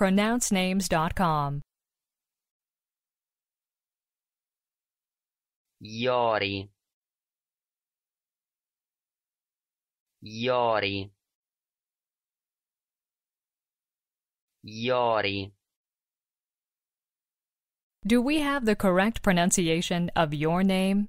pronouncenames.com. Yori. Yori. Yori. Do we have the correct pronunciation of your name?